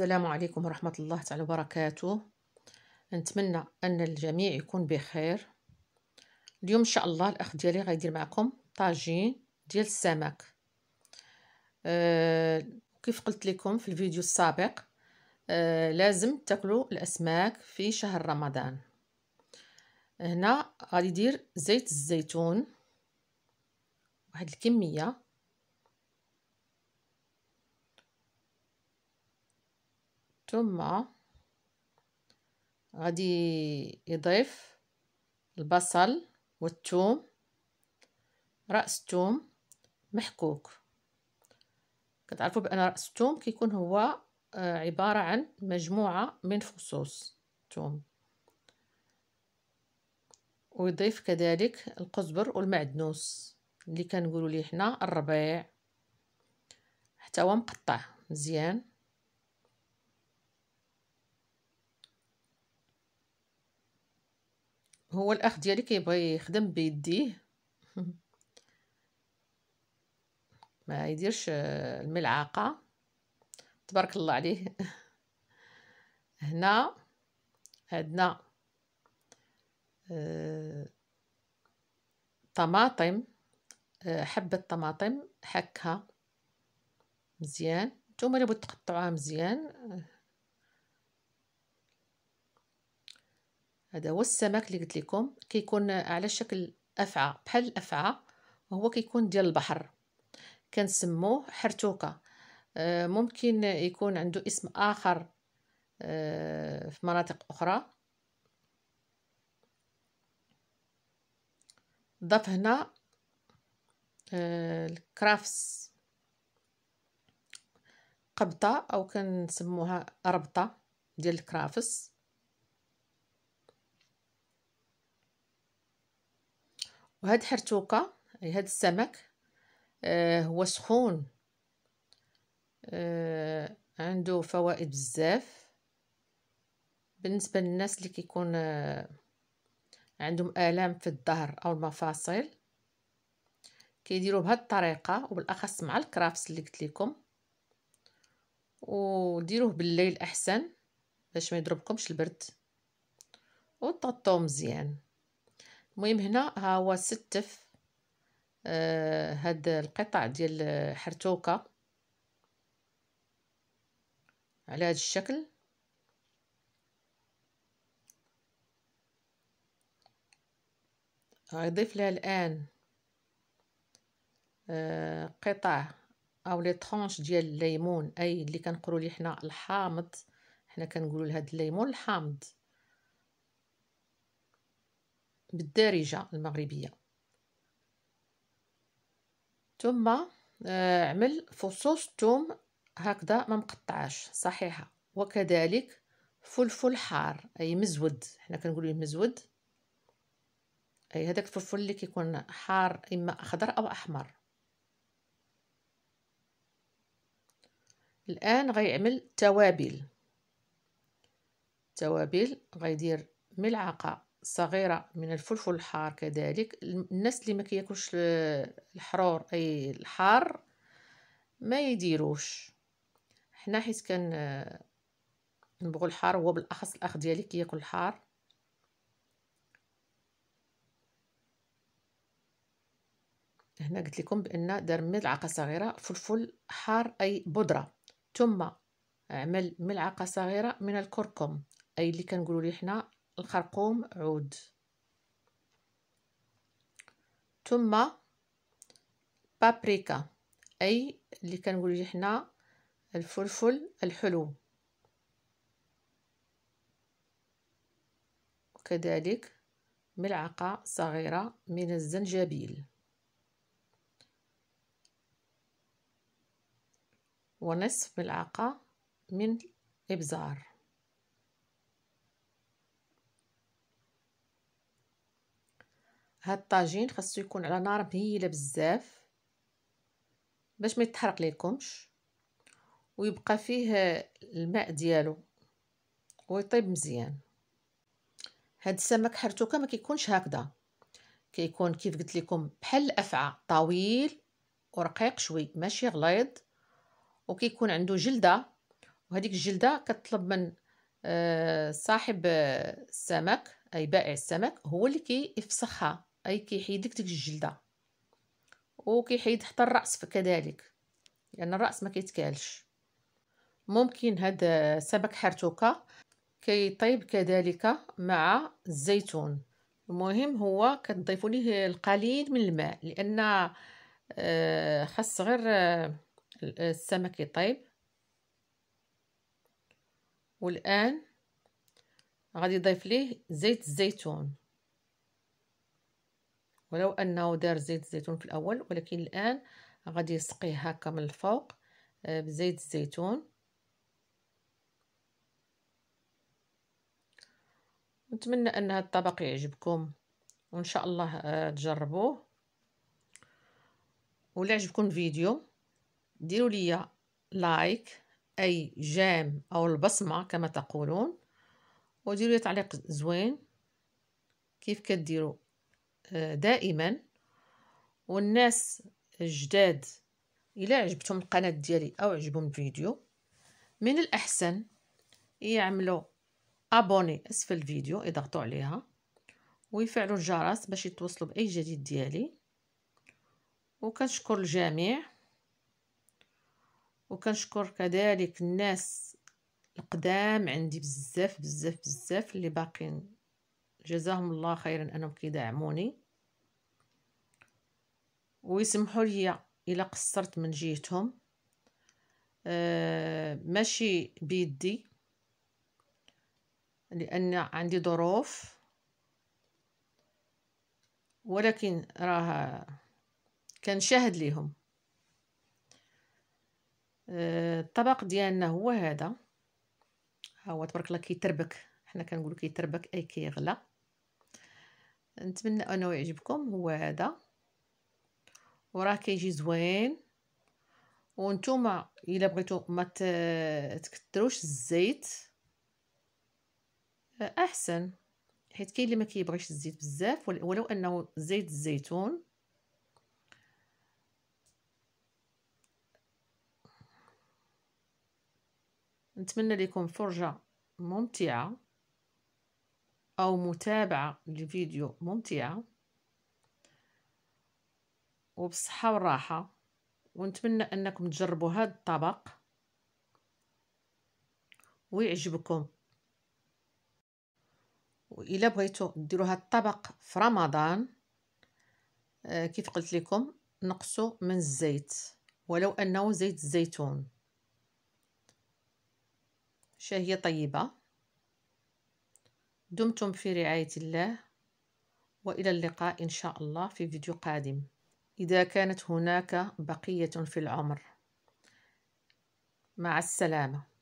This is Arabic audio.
السلام عليكم ورحمة الله تعالى وبركاته نتمنى أن الجميع يكون بخير اليوم إن شاء الله الأخ ديالي غيدير معكم طاجين ديال السمك أه كيف قلت لكم في الفيديو السابق أه لازم تاكلوا الأسماك في شهر رمضان هنا غادي ندير زيت الزيتون واحد الكمية ثم غادي يضيف البصل والثوم رأس الثوم محكوك كتعرفوا بأن رأس الثوم كيكون هو آه، عبارة عن مجموعة من فصوص الثوم ويضيف كذلك القزبر والمعدنوس اللي كنقولوا ليه حنا الربيع حتى هو مقطع مزيان هو الاخ ديالي كيبغي يخدم بيديه ما يديرش آه، الملعقه تبارك الله عليه هنا عندنا آه، طماطم آه، حبه طماطم حكها مزيان نتوما بغيتو تقطعوها مزيان هذا هو السمك اللي قلت لكم كيكون على شكل افعى بحال الافعى وهو كيكون ديال البحر كنسموه حرتوكا آه، ممكن يكون عنده اسم اخر آه، في مناطق اخرى ضف هنا آه، الكرافس قبطه او كنسموها ربطه ديال الكرافس وهاد حرتوكة أي هاد السمك آه هو سخون آه عنده فوائد بزاف بالنسبة للناس اللي كيكون آه عندهم آلام في الظهر أو المفاصل كيديروا بهاد الطريقة وبالأخص مع الكرافس اللي قلت لكم وديروه بالليل أحسن باش ما يضربكمش البرد وططوه مزيان المهم هنا ها هو ستف آه هاد القطع ديال حرتوكه على هاد الشكل غنضيف لها الان آه قطع او لي ديال الليمون اي اللي كنقولوا ليه حنا الحامض حنا كنقولوا لهاد الليمون الحامض بالدارجة المغربية ثم آه، عمل فصوص ثوم هكذا ما مقطعاش صحيحة وكذلك فلفل حار أي مزود حنا كنقولوا إيه مزود أي هذاك الفلفل اللي كيكون حار إما أخضر أو أحمر الآن غيعمل توابل توابل غيدير ملعقة صغيره من الفلفل الحار كذلك الناس اللي ما كياكلوش الحرور اي الحار ما يديروش حنا حيت كان نبغوا الحار هو بالاخص الاخ ديالي كياكل الحار هنا قلت لكم بان دار ملعقه صغيره فلفل حار اي بودره ثم عمل ملعقه صغيره من الكركم اي اللي كنقولوا ليه حنا الخرقوم عود ثم بابريكا اي اللي كنقولوا حنا الفلفل الحلو وكذلك ملعقه صغيره من الزنجبيل ونصف ملعقه من ابزار هاد الطاجين خاصو يكون على نار مهيله بزاف باش ما يتحرق ليكمش ويبقى فيه الماء ديالو ويطيب مزيان هاد السمك حرتوكه ما كيكونش هكذا كيكون كيف قلت لكم بحال الافعى طويل ورقيق شوي ماشي غليظ وكيكون عنده جلده وهذيك الجلده كتطلب من آه، صاحب السمك اي بائع السمك هو اللي كيفسخها اي كيحيد لك ديك الجلده وكيحيد حتى الراس كذلك لان يعني الراس ما كيتكالش ممكن هذا سبك حرتوكا كيطيب كذلك مع الزيتون المهم هو كتضيفوا ليه القليل من الماء لان آه، خاص غير آه، السمك يطيب والان غادي نضيف ليه زيت الزيتون ولو انه دار زيت الزيتون في الاول ولكن الان غادي يسقيه هكا من الفوق آه، بزيت الزيتون نتمنى ان هذا الطبق يعجبكم وان شاء الله آه، تجربوه ولا عجبكم الفيديو ديروا لي لايك اي جام او البصمه كما تقولون وديروا لي تعليق زوين كيف كديروا دائما والناس الجداد إلا عجبتهم القناة ديالي أو عجبهم الفيديو من الأحسن يعملوا أبوني أسفل الفيديو يضغطوا عليها ويفعلوا الجرس باش يتوصلوا بأي جديد ديالي وكنشكر الجميع وكنشكر كذلك الناس القدام عندي بزاف بزاف بزاف اللي باقين جزاهم الله خيرا أنهم كيدعموني ويسمحوا لي إلا قصرت من جهتهم أه ماشي بيدي لأن عندي ظروف ولكن راه كنشاهد ليهم أه الطبق ديالنا هو هذا ها هو تبارك الله كيتربك حنا كنقولوا كيتربك اي كيغلى نتمنى انه يعجبكم هو هذا وراه كيجي زوين وانتوما الا بغيتو ما تكثروش الزيت احسن حيت كاين اللي ما كيبغيش الزيت بزاف ولو انه زيت الزيتون نتمنى لكم فرجه ممتعه أو متابعة لفيديو ممتعة وبالصحة والراحة ونتمنى أنكم تجربوا هذا الطبق ويعجبكم وإلا بغيتو ديروا هذا الطبق في رمضان آه، كيف قلت لكم نقصوا من الزيت ولو أنه زيت الزيتون شهية طيبة دمتم في رعاية الله وإلى اللقاء إن شاء الله في فيديو قادم إذا كانت هناك بقية في العمر مع السلامة